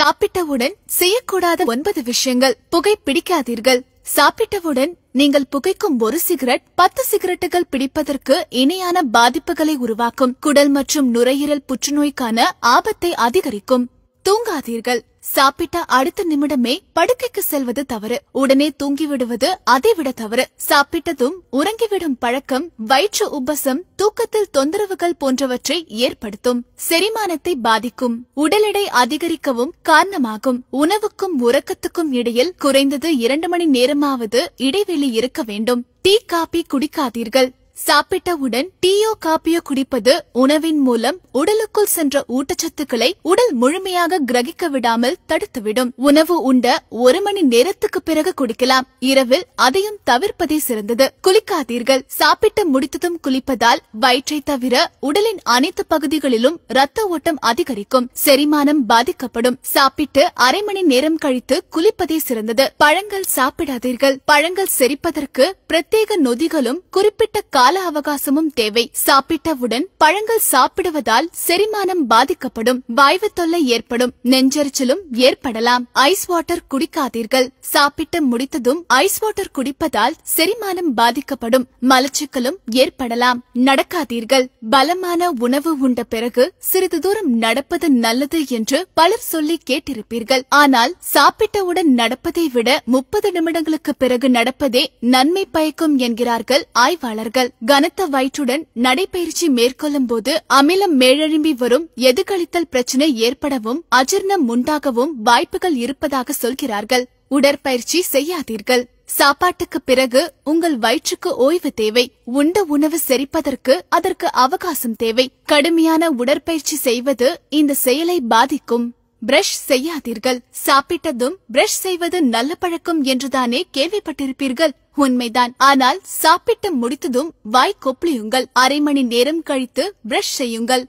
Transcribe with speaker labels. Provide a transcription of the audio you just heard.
Speaker 1: சாப்பிட்டவுடன் செய்யக்கூடாத ஒன்பது விஷயங்கள் புகை பிடிக்காதீர்கள் சாப்பிட்டவுடன் நீங்கள் புகைக்கும் ஒரு சிகரெட் பத்து சிகரெட்டுகள் பிடிப்பதற்கு இணையான பாதிப்புகளை உருவாக்கும் குடல் மற்றும் நுரையீரல் புற்றுநோய்க்கான ஆபத்தை அதிகரிக்கும் தூங்காதீர்கள் சாப்பிட்ட அடுத்த நிமிடமே படுக்கைக்கு செல்வது தவறு உடனே தூங்கிவிடுவது அதைவிட தவறு சாப்பிட்டதும் உறங்கிவிடும் பழக்கம் வயிற்று உபசம் தூக்கத்தில் தொந்தரவுகள் போன்றவற்றை ஏற்படுத்தும் செரிமானத்தை பாதிக்கும் உடல் எடை அதிகரிக்கவும் காரணமாகும் உணவுக்கும் உறக்கத்துக்கும் இடையில் குறைந்தது இரண்டு மணி நேரமாவது இடைவெளி இருக்க வேண்டும் டீ காபி குடிக்காதீர்கள் சாப்பிட்டவுடன் டீயோ காப்பியோ குடிப்பது உணவின் மூலம் உடலுக்குள் சென்ற ஊட்டச்சத்துக்களை உடல் முழுமையாக கிரகிக்க விடாமல் தடுத்துவிடும் உணவு உண்ட ஒரு மணி நேரத்துக்கு பிறகு குடிக்கலாம் இரவில் அதையும் தவிர்ப்பதே சிறந்தது குளிக்காதீர்கள் சாப்பிட்டு முடித்ததும் குளிப்பதால் வயிற்றை தவிர உடலின் அனைத்து பகுதிகளிலும் ரத்த ஓட்டம் அதிகரிக்கும் செரிமானம் பாதிக்கப்படும் சாப்பிட்டு அரை மணி நேரம் கழித்து குளிப்பதே சிறந்தது பழங்கள் சாப்பிடாதீர்கள் பழங்கள் செரிப்பதற்கு பிரத்யேக நொதிகளும் குறிப்பிட்ட கால அவகாசமும் தேவை சாப்பிட்டவுடன் பழங்கள் சாப்பிடுவதால் செரிமானம் பாதிக்கப்படும் வாய்வு தொல்லை ஏற்படும் நெஞ்செரிச்சலும் ஏற்படலாம் ஐஸ் வாட்டர் குடிக்காதீர்கள் சாப்பிட்டு முடித்ததும் ஐஸ் வாட்டர் குடிப்பதால் செரிமானம் பாதிக்கப்படும் மலச்சிக்கலும் ஏற்படலாம் நடக்காதீர்கள் பலமான உணவு உண்ட பிறகு சிறிது தூரம் நடப்பது நல்லது என்று பலர் சொல்லி கேட்டிருப்பீர்கள் ஆனால் சாப்பிட்டவுடன் நடப்பதை விட முப்பது நிமிடங்களுக்கு பிறகு நடப்பதே நன்மை பயக்கும் என்கிறார்கள் ஆய்வாளர்கள் கனத்த வயிற்றுடன் நடைபயிற்சி மேற்கொள்ளும் போது அமிலம் மேலெழும்பி வரும் எதுகழித்தல் பிரச்சினை ஏற்படவும் அஜீர்ணம் உண்டாகவும் வாய்ப்புகள் இருப்பதாக சொல்கிறார்கள் உடற்பயிற்சி செய்யாதீர்கள் சாப்பாட்டுக்கு பிறகு உங்கள் வயிற்றுக்கு ஓய்வு தேவை உண்ட உணவு செரிப்பதற்கு அதற்கு அவகாசம் தேவை கடுமையான உடற்பயிற்சி செய்வது இந்த செயலை பாதிக்கும் பிரஷ் செய்யாதீர்கள் சாப்பிட்டதும் பிரஷ் செய்வது நல்ல பழக்கம் என்றுதானே கேள்விப்பட்டிருப்பீர்கள் உண்மைதான் ஆனால் சாப்பிட்டு முடித்ததும் வாய் கொப்பளியுங்கள் அரை மணி நேரம் கழித்து பிரஷ் செய்யுங்கள்